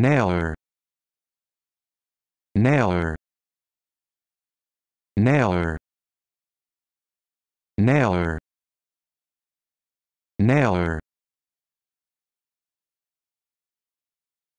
Nailer. Nailer. Nailer. Nailer. Nailer.